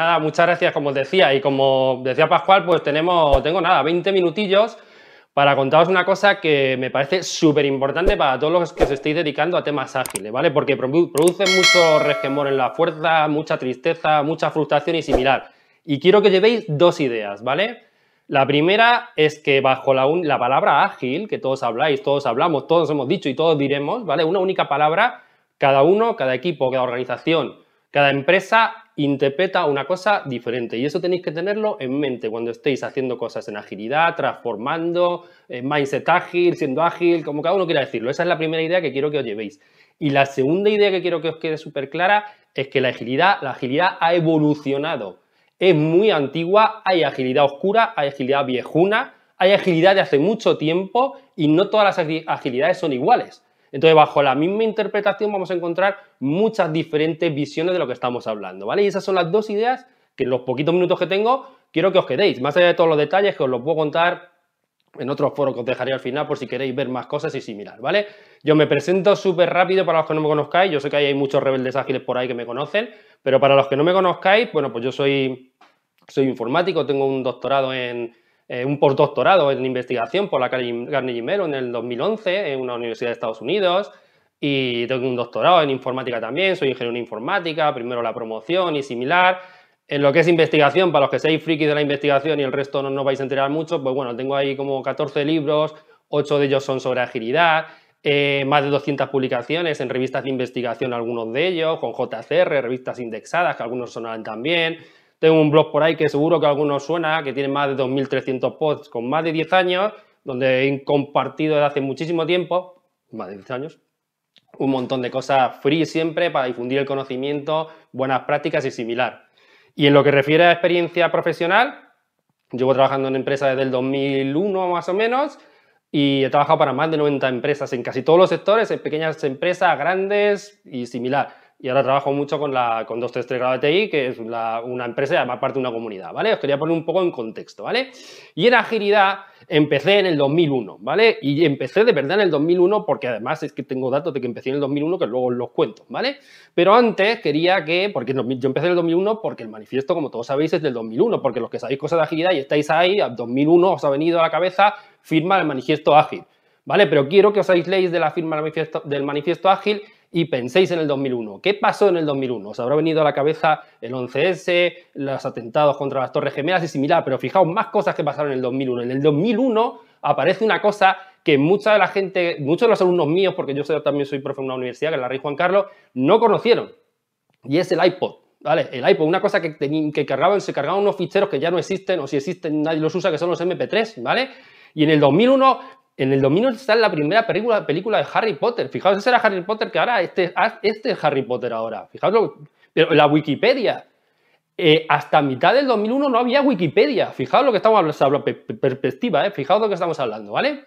nada, muchas gracias, como os decía, y como decía Pascual, pues tenemos, tengo nada, 20 minutillos para contaros una cosa que me parece súper importante para todos los que os estéis dedicando a temas ágiles, ¿vale? Porque produce mucho resquemor en la fuerza, mucha tristeza, mucha frustración y similar. Y quiero que llevéis dos ideas, ¿vale? La primera es que bajo la, la palabra ágil, que todos habláis, todos hablamos, todos hemos dicho y todos diremos, ¿vale? Una única palabra, cada uno, cada equipo, cada organización, cada empresa interpreta una cosa diferente y eso tenéis que tenerlo en mente cuando estéis haciendo cosas en agilidad, transformando, en mindset ágil, siendo ágil, como cada uno quiera decirlo. Esa es la primera idea que quiero que os llevéis. Y la segunda idea que quiero que os quede súper clara es que la agilidad, la agilidad ha evolucionado. Es muy antigua, hay agilidad oscura, hay agilidad viejuna, hay agilidad de hace mucho tiempo y no todas las agilidades son iguales. Entonces, bajo la misma interpretación vamos a encontrar muchas diferentes visiones de lo que estamos hablando, ¿vale? Y esas son las dos ideas que en los poquitos minutos que tengo quiero que os quedéis. Más allá de todos los detalles que os los puedo contar en otro foro que os dejaré al final por si queréis ver más cosas y similar, ¿vale? Yo me presento súper rápido para los que no me conozcáis. Yo sé que hay muchos rebeldes ágiles por ahí que me conocen, pero para los que no me conozcáis, bueno, pues yo soy, soy informático, tengo un doctorado en, eh, un postdoctorado en investigación por la Carnegie Mellon en el 2011 en una universidad de Estados Unidos y tengo un doctorado en informática también, soy ingeniero en informática, primero la promoción y similar. En lo que es investigación, para los que seáis frikis de la investigación y el resto no, no vais a enterar mucho, pues bueno, tengo ahí como 14 libros, 8 de ellos son sobre agilidad, eh, más de 200 publicaciones en revistas de investigación, algunos de ellos, con JCR, revistas indexadas, que algunos son también, tengo un blog por ahí que seguro que a algunos suena, que tiene más de 2.300 posts con más de 10 años, donde he compartido desde hace muchísimo tiempo, más de 10 años, un montón de cosas free siempre para difundir el conocimiento, buenas prácticas y similar. Y en lo que refiere a experiencia profesional, llevo trabajando en empresas desde el 2001 más o menos y he trabajado para más de 90 empresas en casi todos los sectores, en pequeñas empresas, grandes y similar y ahora trabajo mucho con, la, con 233 Grado TI, que es una empresa y además parte de una comunidad, ¿vale? Os quería poner un poco en contexto, ¿vale? Y en agilidad empecé en el 2001, ¿vale? Y empecé de verdad en el 2001 porque además es que tengo datos de que empecé en el 2001 que luego os los cuento, ¿vale? Pero antes quería que, porque yo empecé en el 2001 porque el manifiesto, como todos sabéis, es del 2001, porque los que sabéis cosas de agilidad y estáis ahí, en 2001 os ha venido a la cabeza, firma el manifiesto ágil, ¿vale? Pero quiero que os leis de la firma del manifiesto ágil y penséis en el 2001. ¿Qué pasó en el 2001? Os habrá venido a la cabeza el 11S, los atentados contra las Torres Gemelas y similar, pero fijaos más cosas que pasaron en el 2001. En el 2001 aparece una cosa que mucha de la gente, muchos de los alumnos míos, porque yo también soy profe en una universidad, que es la Rey Juan Carlos, no conocieron. Y es el iPod. ¿Vale? El iPod, una cosa que, que cargaban, se cargaban unos ficheros que ya no existen, o si existen nadie los usa, que son los MP3, ¿vale? Y en el 2001 en el dominio está la primera película, de Harry Potter. Fijaos, ese era Harry Potter que ahora, este, ah, este es Harry Potter ahora. Fijaos, pero la Wikipedia. Eh, hasta mitad del 2001 no había Wikipedia. Fijaos lo que estamos hablando, habla, perspectiva, eh, fijaos lo que estamos hablando, ¿vale?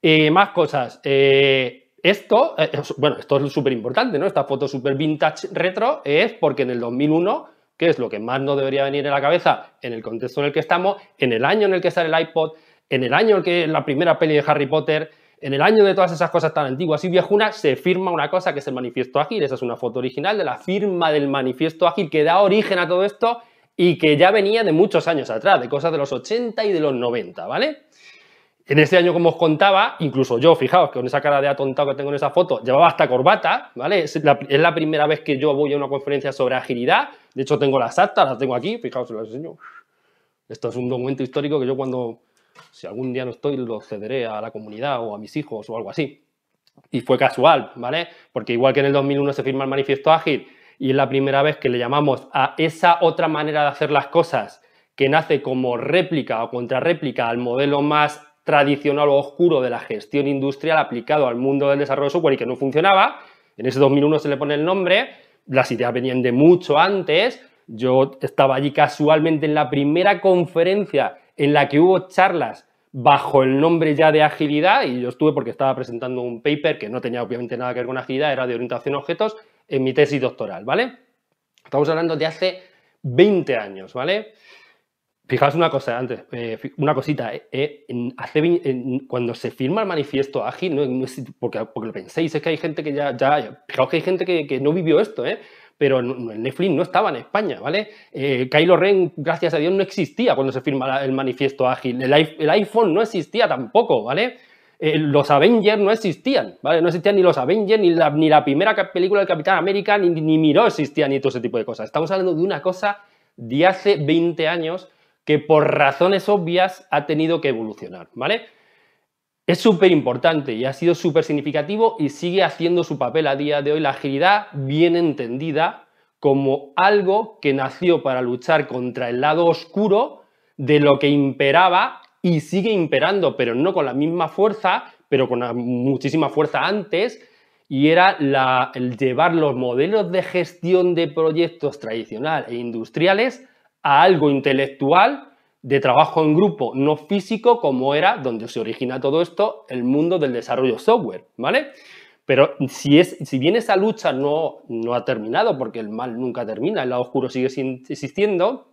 Eh, más cosas. Eh, esto, bueno, esto es súper importante, ¿no? Esta foto súper vintage retro es porque en el 2001 que es lo que más nos debería venir en la cabeza en el contexto en el que estamos, en el año en el que sale el iPod, en el año que la primera peli de Harry Potter, en el año de todas esas cosas tan antiguas y viejunas, se firma una cosa que es el manifiesto ágil. Esa es una foto original de la firma del manifiesto ágil que da origen a todo esto y que ya venía de muchos años atrás, de cosas de los 80 y de los 90, ¿vale? En ese año, como os contaba, incluso yo, fijaos que con esa cara de atontado que tengo en esa foto, llevaba hasta corbata, ¿vale? Es la, es la primera vez que yo voy a una conferencia sobre agilidad. De hecho, tengo las actas, las tengo aquí, fijaos, se las enseño. Esto es un documento histórico que yo cuando si algún día no estoy, lo cederé a la comunidad o a mis hijos o algo así. Y fue casual, ¿vale? Porque igual que en el 2001 se firma el manifiesto ágil y es la primera vez que le llamamos a esa otra manera de hacer las cosas que nace como réplica o contrarréplica al modelo más tradicional o oscuro de la gestión industrial aplicado al mundo del desarrollo de software y que no funcionaba. En ese 2001 se le pone el nombre, las ideas venían de mucho antes. Yo estaba allí casualmente en la primera conferencia en la que hubo charlas bajo el nombre ya de agilidad, y yo estuve porque estaba presentando un paper que no tenía obviamente nada que ver con agilidad, era de orientación a objetos, en mi tesis doctoral, ¿vale? Estamos hablando de hace 20 años, ¿vale? Fijaos una cosa antes, eh, una cosita. Eh, eh, cuando se firma el manifiesto ágil, porque, lo penséis, es que hay gente que ya, ya fijaos que hay gente que, que no vivió esto, ¿eh? pero Netflix no estaba en España, ¿vale? Eh, Kylo Ren, gracias a Dios, no existía cuando se firma el manifiesto ágil. El, iPhone no existía tampoco, ¿vale? Eh, los Avengers no existían, ¿vale? No existían ni los Avengers, ni la, ni la primera película del Capitán América, ni, ni Miró existía, ni todo ese tipo de cosas. Estamos hablando de una cosa de hace 20 años que por razones obvias ha tenido que evolucionar, ¿vale? Es súper importante y ha sido súper significativo y sigue haciendo su papel a día de hoy. La agilidad bien entendida como algo que nació para luchar contra el lado oscuro de lo que imperaba y sigue imperando, pero no con la misma fuerza, pero con muchísima fuerza antes, y era el llevar los modelos de gestión de proyectos tradicional e industriales a algo intelectual de trabajo en grupo no físico como era donde se origina todo esto, el mundo del desarrollo software, ¿vale? Pero si, es, si bien esa lucha no, no ha terminado, porque el mal nunca termina, el lado oscuro sigue existiendo,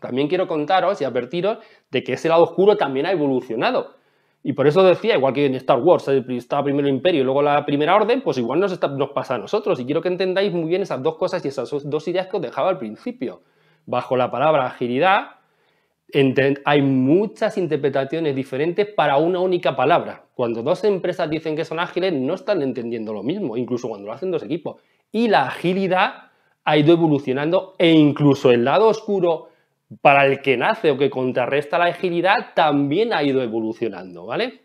también quiero contaros y advertiros de que ese lado oscuro también ha evolucionado. Y por eso decía, igual que en Star Wars, eh, estaba primero el Imperio y luego la Primera Orden, pues igual nos, nos pasa a nosotros. Y quiero que entendáis muy bien esas dos cosas y esas dos ideas que os dejaba al principio. Bajo la palabra agilidad hay muchas interpretaciones diferentes para una única palabra. Cuando dos empresas dicen que son ágiles, no están entendiendo lo mismo, incluso cuando lo hacen dos equipos. Y la agilidad ha ido evolucionando e incluso el lado oscuro para el que nace o que contrarresta la agilidad también ha ido evolucionando, ¿vale?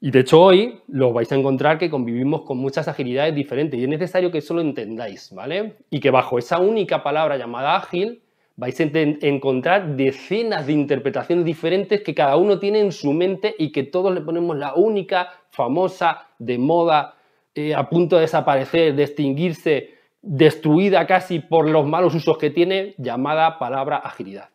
Y de hecho hoy lo vais a encontrar que convivimos con muchas agilidades diferentes y es necesario que eso lo entendáis, ¿vale? Y que bajo esa única palabra llamada ágil vais a encontrar decenas de interpretaciones diferentes que cada uno tiene en su mente y que todos le ponemos la única, famosa, de moda, eh, a punto de desaparecer, de extinguirse, destruida casi por los malos usos que tiene, llamada palabra agilidad,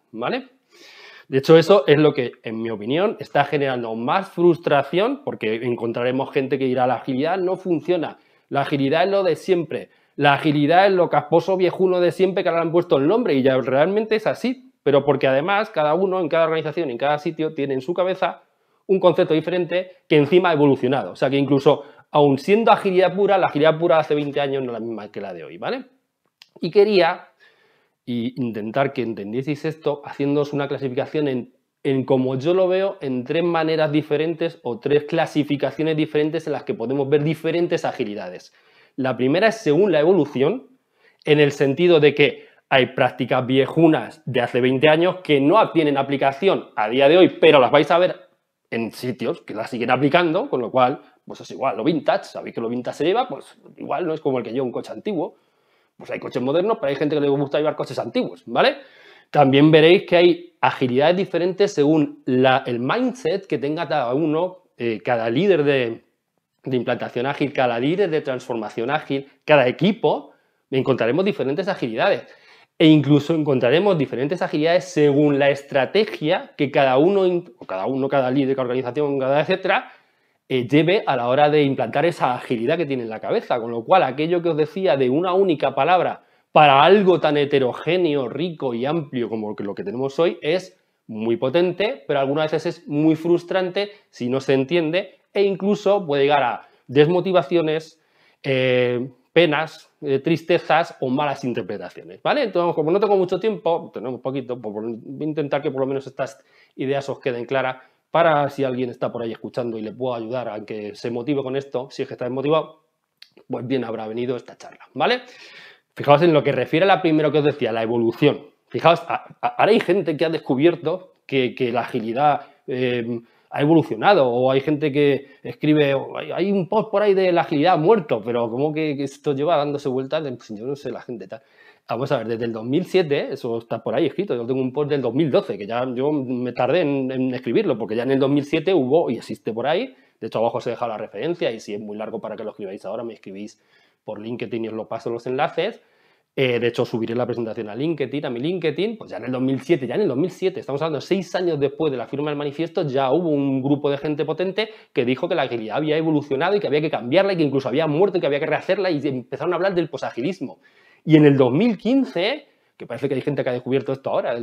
De hecho, eso es lo que, en mi opinión, está generando más frustración porque encontraremos gente que dirá la agilidad no funciona, la agilidad es lo de siempre, la agilidad es lo casposo viejuno de siempre que le han puesto el nombre y ya realmente es así, pero porque además cada uno en cada organización, en cada sitio, tiene en su cabeza un concepto diferente que encima ha evolucionado. O sea que incluso aun siendo agilidad pura, la agilidad pura hace 20 años no es la misma que la de hoy, ¿vale? Y quería intentar que entendieseis esto haciéndoos una clasificación en, en, como yo lo veo, en tres maneras diferentes o tres clasificaciones diferentes en las que podemos ver diferentes agilidades. La primera es según la evolución, en el sentido de que hay prácticas viejunas de hace 20 años que no tienen aplicación a día de hoy, pero las vais a ver en sitios que las siguen aplicando, con lo cual, pues es igual, lo vintage, sabéis que lo vintage se lleva, pues igual no es como el que lleva un coche antiguo, pues hay coches modernos, pero hay gente que le gusta llevar coches antiguos, ¿vale? También veréis que hay agilidades diferentes según el mindset que tenga cada uno, eh, cada líder de, de implantación ágil, cada líder de transformación ágil, cada equipo, encontraremos diferentes agilidades e incluso encontraremos diferentes agilidades según la estrategia que cada uno, cada uno, cada líder, cada organización, cada etcétera, eh, lleve a la hora de implantar esa agilidad que tiene en la cabeza. Con lo cual, aquello que os decía de una única palabra para algo tan heterogéneo, rico y amplio como lo que tenemos hoy es muy potente, pero algunas veces es muy frustrante si no se entiende e incluso puede llegar a desmotivaciones, eh, penas, eh, tristezas o malas interpretaciones, ¿vale? Entonces, como no tengo mucho tiempo, tenemos poquito, pues voy a intentar que por lo menos estas ideas os queden claras para si alguien está por ahí escuchando y le puedo ayudar a que se motive con esto, si es que está desmotivado, pues bien habrá venido esta charla, ¿vale? Fijaos en lo que refiere a la primero que os decía, la evolución. Fijaos, ahora hay gente que ha descubierto que, la agilidad... Eh, ha evolucionado, o hay gente que escribe, hay un post por ahí de la agilidad muerto, pero como que, esto lleva dándose vueltas, yo no sé la gente tal. Vamos a ver, desde el 2007, ¿eh? eso está por ahí escrito, yo tengo un post del 2012, que ya yo me tardé en, en escribirlo, porque ya en el 2007 hubo, y existe por ahí, de hecho abajo se deja la referencia, y si es muy largo para que lo escribáis ahora, me escribís por LinkedIn y os lo paso los enlaces, eh, de hecho, subiré la presentación a LinkedIn, a mi LinkedIn, pues ya en el 2007, ya en el 2007, estamos hablando seis años después de la firma del manifiesto, ya hubo un grupo de gente potente que dijo que la agilidad había evolucionado y que había que cambiarla y que incluso había muerto y que había que rehacerla y empezaron a hablar del posagilismo. Y en el 2015 que parece que hay gente que ha descubierto esto ahora,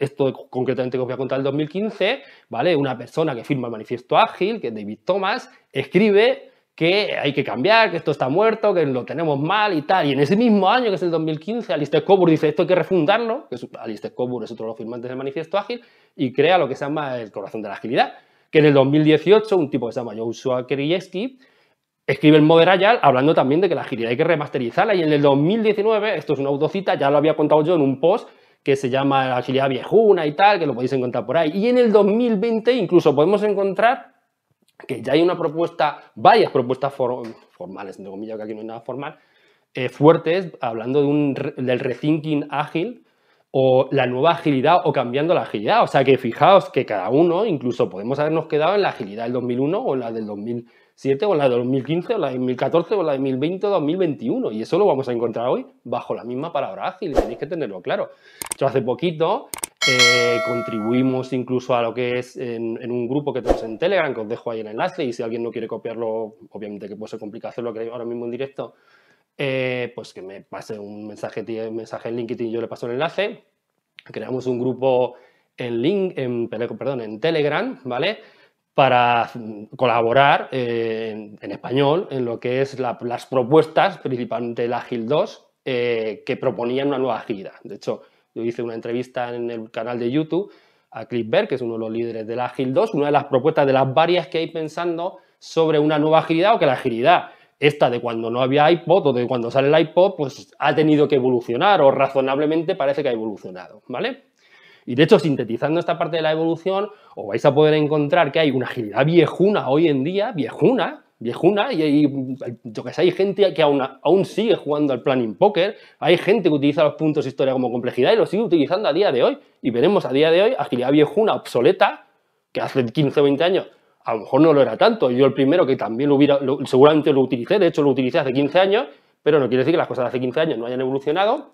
esto concretamente que os voy a contar el 2015, ¿vale? Una persona que firma el manifiesto ágil, que es David Thomas, escribe que hay que cambiar, que esto está muerto, que lo tenemos mal y tal. Y en ese mismo año, que es el 2015, Alistair Coburn dice esto hay que refundarlo, que Alistair Coburn es otro de los firmantes del Manifiesto Ágil, y crea lo que se llama el corazón de la agilidad, que en el 2018 un tipo que se llama Joshua Kerijewski escribe el Modern Agile hablando también de que la agilidad hay que remasterizarla, y en el 2019, esto es una autocita, ya lo había contado yo en un post, que se llama la agilidad viejuna y tal, que lo podéis encontrar por ahí. Y en el 2020 incluso podemos encontrar que ya hay una propuesta, varias propuestas formales, entre comillas, que aquí no hay nada formal, eh, fuertes, hablando de un, del rethinking ágil o la nueva agilidad o cambiando la agilidad. O sea que fijaos que cada uno, incluso podemos habernos quedado en la agilidad del 2001 o la del 2007 o la del 2015 o la del 2014 o la del 2020 o 2021. Y eso lo vamos a encontrar hoy bajo la misma palabra ágil, tenéis que tenerlo claro. Yo hace poquito eh, contribuimos incluso a lo que es en, un grupo que tenemos en Telegram, que os dejo ahí el enlace, y si alguien no quiere copiarlo, obviamente que puede ser complicado hacerlo ahora mismo en directo, eh, pues que me pase un mensaje, en LinkedIn y yo le paso el enlace. Creamos un grupo en, en, Telegram, ¿vale? Para colaborar eh, en, español en lo que es las propuestas, principalmente el Ágil 2, que proponían una nueva agilidad. De hecho, yo hice una entrevista en el canal de YouTube a Cliff Berg, que es uno de los líderes de la Agile 2, una de las propuestas de las varias que hay pensando sobre una nueva agilidad o que la agilidad, esta de cuando no había iPod o de cuando sale el iPod, pues ha tenido que evolucionar o razonablemente parece que ha evolucionado, ¿vale? Y de hecho, sintetizando esta parte de la evolución, os vais a poder encontrar que hay una agilidad viejuna hoy en día, viejuna, viejuna y hay, que hay gente que aún, sigue jugando al planning poker, hay gente que utiliza los puntos historia como complejidad y lo sigue utilizando a día de hoy. Y veremos a día de hoy agilidad viejuna obsoleta, que hace 15 o 20 años a lo mejor no lo era tanto, yo el primero que también lo hubiera, seguramente lo utilicé, de hecho lo utilicé hace 15 años, pero no quiere decir que las cosas de hace 15 años no hayan evolucionado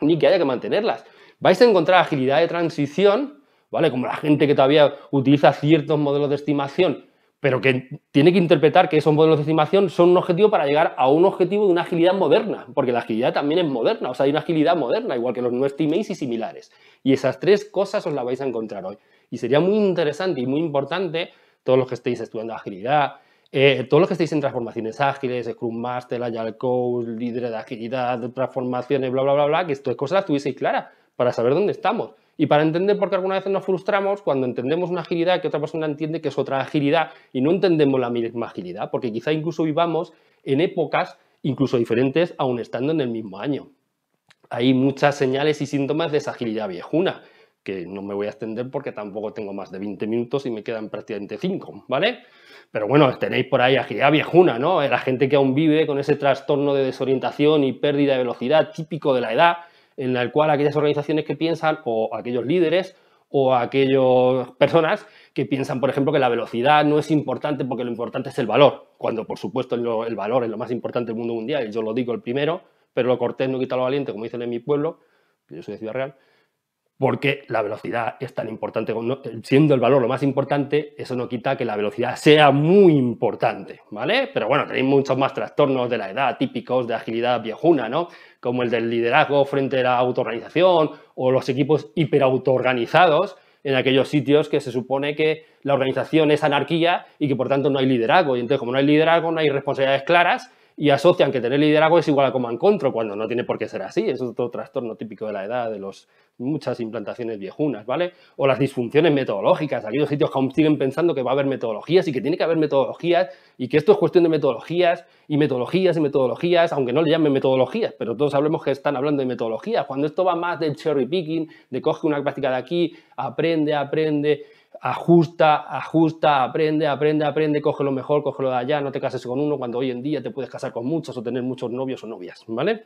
ni que haya que mantenerlas. Vais a encontrar agilidad de transición, ¿vale? Como la gente que todavía utiliza ciertos modelos de estimación pero que tiene que interpretar que esos modelos de estimación son un objetivo para llegar a un objetivo de una agilidad moderna, porque la agilidad también es moderna, o sea, hay una agilidad moderna, igual que los no estimates y similares. Y esas tres cosas os las vais a encontrar hoy. Y sería muy interesante y muy importante, todos los que estéis estudiando agilidad, eh, todos los que estéis en transformaciones ágiles, Scrum Master, Agile Coach, líderes de agilidad, transformaciones, bla, bla, bla, bla, que estas cosas las tuvieseis claras para saber dónde estamos. Y para entender por qué alguna vez nos frustramos, cuando entendemos una agilidad que otra persona entiende que es otra agilidad y no entendemos la misma agilidad, porque quizá incluso vivamos en épocas incluso diferentes aún estando en el mismo año. Hay muchas señales y síntomas de esa agilidad viejuna, que no me voy a extender porque tampoco tengo más de 20 minutos y me quedan prácticamente 5, ¿vale? Pero bueno, tenéis por ahí agilidad viejuna, ¿no? Eh, la gente que aún vive con ese trastorno de desorientación y pérdida de velocidad típico de la edad, en el cual aquellas organizaciones que piensan, o aquellos líderes, o aquellas personas que piensan, por ejemplo, que la velocidad no es importante porque lo importante es el valor, cuando por supuesto el valor es lo más importante del mundo mundial, yo lo digo el primero, pero lo cortés no quita lo valiente, como dicen en mi pueblo, que yo soy de Ciudad Real, porque la velocidad es tan importante. Siendo el valor lo más importante, eso no quita que la velocidad sea muy importante, ¿vale? Pero bueno, tenéis muchos más trastornos de la edad típicos de agilidad viejuna, ¿no? Como el del liderazgo frente a la autoorganización o los equipos hiperautoorganizados en aquellos sitios que se supone que la organización es anarquía y que por tanto no hay liderazgo. Y entonces, como no hay liderazgo, no hay responsabilidades claras y asocian que tener liderazgo es igual a como contra cuando no tiene por qué ser así. Es otro trastorno típico de la edad de los muchas implantaciones viejunas, ¿vale? O las disfunciones metodológicas, los sitios que aún siguen pensando que va a haber metodologías y que tiene que haber metodologías y que esto es cuestión de metodologías y metodologías y metodologías, aunque no le llamen metodologías, pero todos sabemos que están hablando de metodologías, cuando esto va más del cherry picking, de coge una práctica de aquí, aprende, aprende, ajusta, ajusta, aprende, aprende, aprende, coge lo mejor, coge lo de allá, no te cases con uno cuando hoy en día te puedes casar con muchos o tener muchos novios o novias, ¿vale?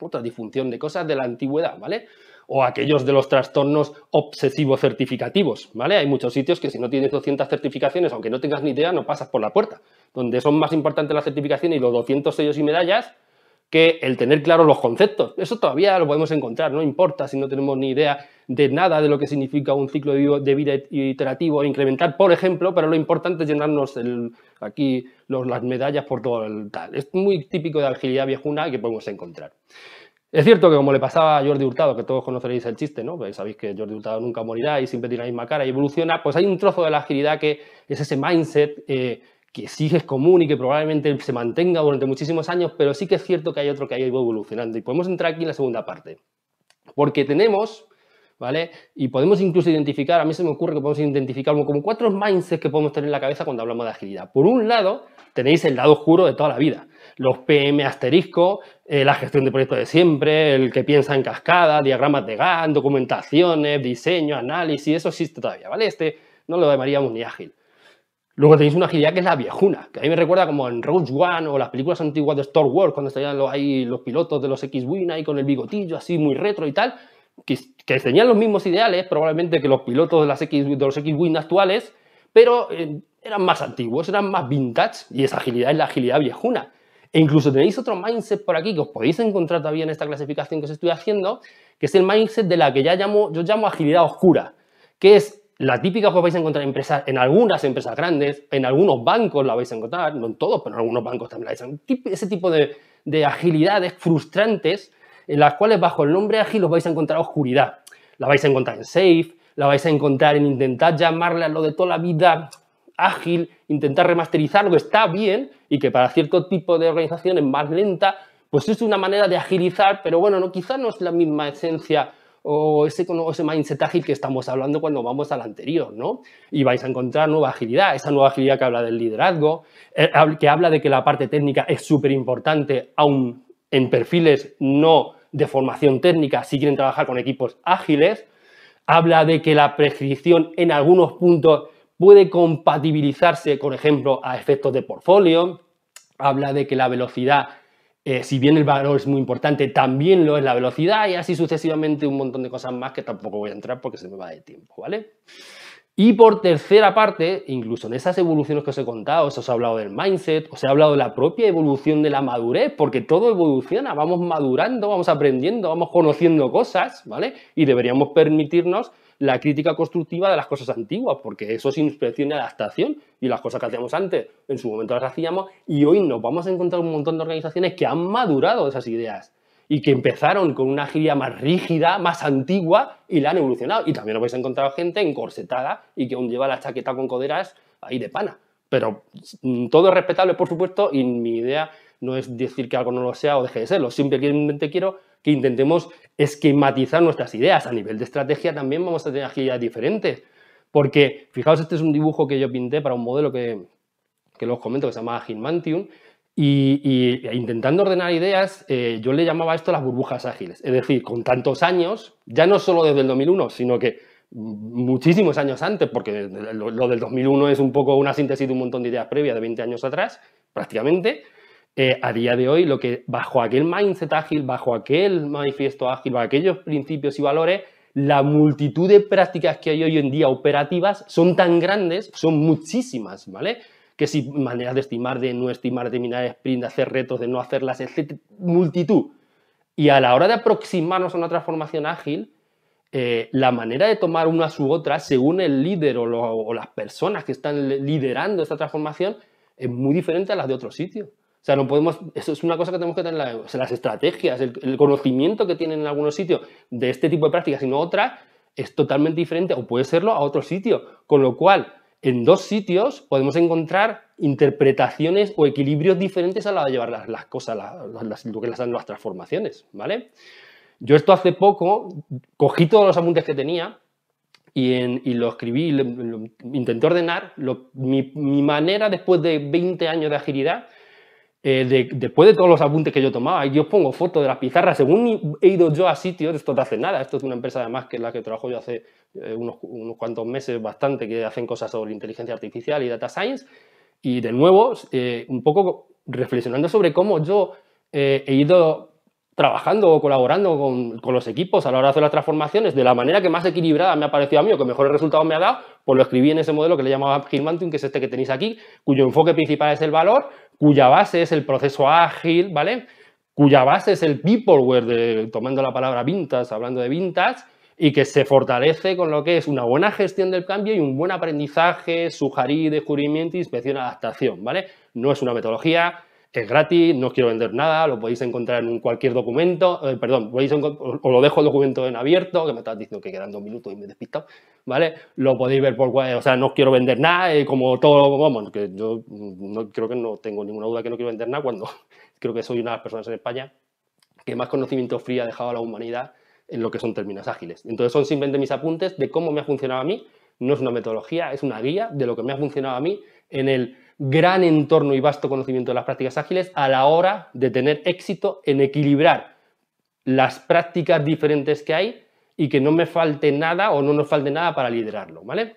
Otra disfunción de cosas de la antigüedad, ¿vale? o aquellos de los trastornos obsesivos certificativos, ¿vale? Hay muchos sitios que si no tienes 200 certificaciones, aunque no tengas ni idea, no pasas por la puerta, donde son más importantes las certificaciones y los 200 sellos y medallas que el tener claros los conceptos. Eso todavía lo podemos encontrar, no importa si no tenemos ni idea de nada de lo que significa un ciclo de vida iterativo e incrementar, por ejemplo, pero lo importante es llenarnos aquí las medallas por todo el tal. Es muy típico de agilidad viejuna que podemos encontrar. Es cierto que como le pasaba a Jordi Hurtado, que todos conoceréis el chiste, ¿no? Pues sabéis que Jordi Hurtado nunca morirá y siempre tiene la misma cara y evoluciona, pues hay un trozo de la agilidad que es ese mindset eh, que sigue es común y que probablemente se mantenga durante muchísimos años, pero sí que es cierto que hay otro que ha ido evolucionando. Y podemos entrar aquí en la segunda parte. Porque tenemos, ¿vale? Y podemos incluso identificar, a mí se me ocurre que podemos identificar como cuatro mindsets que podemos tener en la cabeza cuando hablamos de agilidad. Por un lado, tenéis el lado oscuro de toda la vida los PM asterisco, eh, la gestión de proyectos de siempre, el que piensa en cascada, diagramas de Gantt, documentaciones, diseño, análisis, eso existe todavía, ¿vale? Este no lo llamaríamos ni ágil. Luego tenéis una agilidad que es la viejuna, que a mí me recuerda como en Rogue One o las películas antiguas de Star Wars, cuando estaban ahí los pilotos de los X-Wing ahí con el bigotillo así muy retro y tal, que, tenían los mismos ideales probablemente que los pilotos de, las X, los X-Wing actuales, pero eh, eran más antiguos, eran más vintage y esa agilidad es la agilidad viejuna. E incluso tenéis otro mindset por aquí que os podéis encontrar todavía en esta clasificación que os estoy haciendo, que es el mindset de la que ya llamo, yo llamo agilidad oscura, que es la típica que os vais a encontrar en, en algunas empresas grandes, en algunos bancos la vais a encontrar, no en todos, pero en algunos bancos también la vais a encontrar. Ese tipo de, agilidades frustrantes en las cuales bajo el nombre ágil os vais a encontrar oscuridad. La vais a encontrar en Safe, la vais a encontrar en intentar llamarle a lo de toda la vida, ágil, intentar remasterizar lo está bien y que para cierto tipo de organizaciones más lenta, pues es una manera de agilizar, pero bueno, no, quizás no es la misma esencia o ese, o ese mindset ágil que estamos hablando cuando vamos al anterior, ¿no? Y vais a encontrar nueva agilidad, esa nueva agilidad que habla del liderazgo, eh, que habla de que la parte técnica es súper importante, aún en perfiles no de formación técnica, si quieren trabajar con equipos ágiles, habla de que la prescripción en algunos puntos puede compatibilizarse, por ejemplo, a efectos de portfolio. Habla de que la velocidad, eh, si bien el valor es muy importante, también lo es la velocidad y así sucesivamente un montón de cosas más que tampoco voy a entrar porque se me va de tiempo, ¿vale? Y por tercera parte, incluso en esas evoluciones que os he contado, os he hablado del mindset, os he hablado de la propia evolución de la madurez, porque todo evoluciona, vamos madurando, vamos aprendiendo, vamos conociendo cosas, ¿vale? Y deberíamos permitirnos la crítica constructiva de las cosas antiguas, porque eso es inspección y adaptación. Y las cosas que hacíamos antes, en su momento las hacíamos, y hoy nos vamos a encontrar un montón de organizaciones que han madurado esas ideas y que empezaron con una agilidad más rígida, más antigua, y la han evolucionado. Y también os vais a encontrar gente encorsetada y que aún lleva la chaqueta con coderas ahí de pana. Pero mm, todo es respetable, por supuesto, y mi idea no es decir que algo no lo sea o deje de serlo. Simplemente quiero que intentemos esquematizar nuestras ideas. A nivel de estrategia también vamos a tener agilidades diferentes. Porque, fijaos, este es un dibujo que yo pinté para un modelo que, que los comento, que se llama Agilmantium. y, y, e intentando ordenar ideas, eh, yo le llamaba esto las burbujas ágiles. Es decir, con tantos años, ya no solo desde el 2001, sino que muchísimos años antes, porque lo del 2001 es un poco una síntesis de un montón de ideas previas de 20 años atrás, prácticamente, eh, a día de hoy, lo que bajo aquel mindset ágil, bajo aquel manifiesto ágil, bajo aquellos principios y valores, la multitud de prácticas que hay hoy en día operativas son tan grandes, son muchísimas, ¿vale? Que si maneras de estimar, de no estimar, de sprint, de hacer retos, de no hacerlas, etc. Multitud. Y a la hora de aproximarnos a una transformación ágil, eh, la manera de tomar una u otra, según el líder o, las personas que están liderando esta transformación, es muy diferente a las de otros sitios. O sea, no podemos, eso es una cosa que tenemos que tener, las estrategias, el, conocimiento que tienen en algunos sitios de este tipo de prácticas y no otras, es totalmente diferente o puede serlo a otro sitio. Con lo cual, en dos sitios podemos encontrar interpretaciones o equilibrios diferentes a la hora de llevar las, las cosas, las, las, lo que las, transformaciones, ¿vale? Yo esto hace poco cogí todos los apuntes que tenía y, lo escribí, intenté ordenar. mi, mi manera después de 20 años de agilidad eh, después de todos los apuntes que yo tomaba, yo pongo fotos de las pizarras, según he ido yo a sitios, esto te hace nada, esto es una empresa además que es la que trabajo yo hace eh, unos, unos, cuantos meses bastante, que hacen cosas sobre inteligencia artificial y data science, y de nuevo, eh, un poco reflexionando sobre cómo yo he ido trabajando o colaborando con, los equipos a la hora de hacer las transformaciones de la manera que más equilibrada me ha parecido a mí o que mejores resultados me ha dado, pues lo escribí en ese modelo que le llamaba Mantum, que es este que tenéis aquí, cuyo enfoque principal es el valor, cuya base es el proceso ágil, ¿vale? Cuya base es el peopleware, tomando la palabra vintage, hablando de vintage, y que se fortalece con lo que es una buena gestión del cambio y un buen aprendizaje, sujarí, descubrimiento, inspección, adaptación, ¿vale? No es una metodología, es gratis, no os quiero vender nada, lo podéis encontrar en cualquier documento, eh, perdón, os lo dejo el documento en abierto, que me estás diciendo que quedan dos minutos y me he despistado, ¿vale? Lo podéis ver por, o sea, no os quiero vender nada, eh, como todo, vamos, que yo mm, no, creo que no tengo ninguna duda que no quiero vender nada cuando creo que soy una de las personas en España que más conocimiento frío ha dejado a la humanidad en lo que son términos ágiles. Entonces son simplemente mis apuntes de cómo me ha funcionado a mí, no es una metodología, es una guía de lo que me ha funcionado a mí en el gran entorno y vasto conocimiento de las prácticas ágiles a la hora de tener éxito en equilibrar las prácticas diferentes que hay y que no me falte nada o no nos falte nada para liderarlo, ¿vale?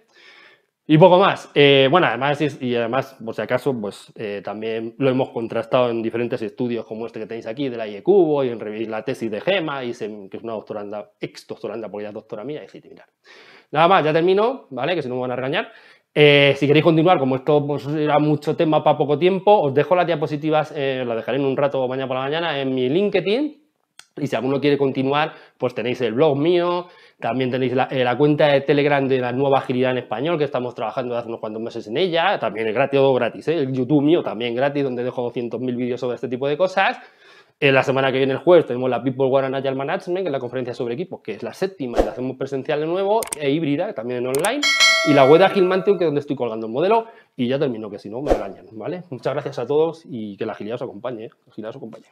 Y poco más. Eh, bueno, además, y además, por si acaso, pues eh, también lo hemos contrastado en diferentes estudios como este que tenéis aquí de la IE Cubo y en la tesis de Gema, y que es una doctoranda, ex doctoranda, porque ya doctora mía, y Nada más, ya termino, ¿vale? Que si no me van a regañar. Eh, si queréis continuar, como esto pues, era mucho tema para poco tiempo, os dejo las diapositivas, eh, las dejaré en un rato mañana por la mañana en mi LinkedIn. Y si alguno quiere continuar, pues tenéis el blog mío, también tenéis la, eh, cuenta de Telegram de la nueva agilidad en español, que estamos trabajando hace unos cuantos meses en ella, también es gratis, gratis, ¿eh? el YouTube mío también gratis, donde dejo 200.000 vídeos sobre este tipo de cosas. En eh, la semana que viene, el jueves, tenemos la People War Management, que es la conferencia sobre equipos, que es la séptima, y la hacemos presencial de nuevo, e híbrida, también en online, y la web de Agile que es donde estoy colgando el modelo, y ya termino, que si no me engañan, ¿vale? Muchas gracias a todos y que la agilidad os acompañe, ¿eh? agilidad os acompañe.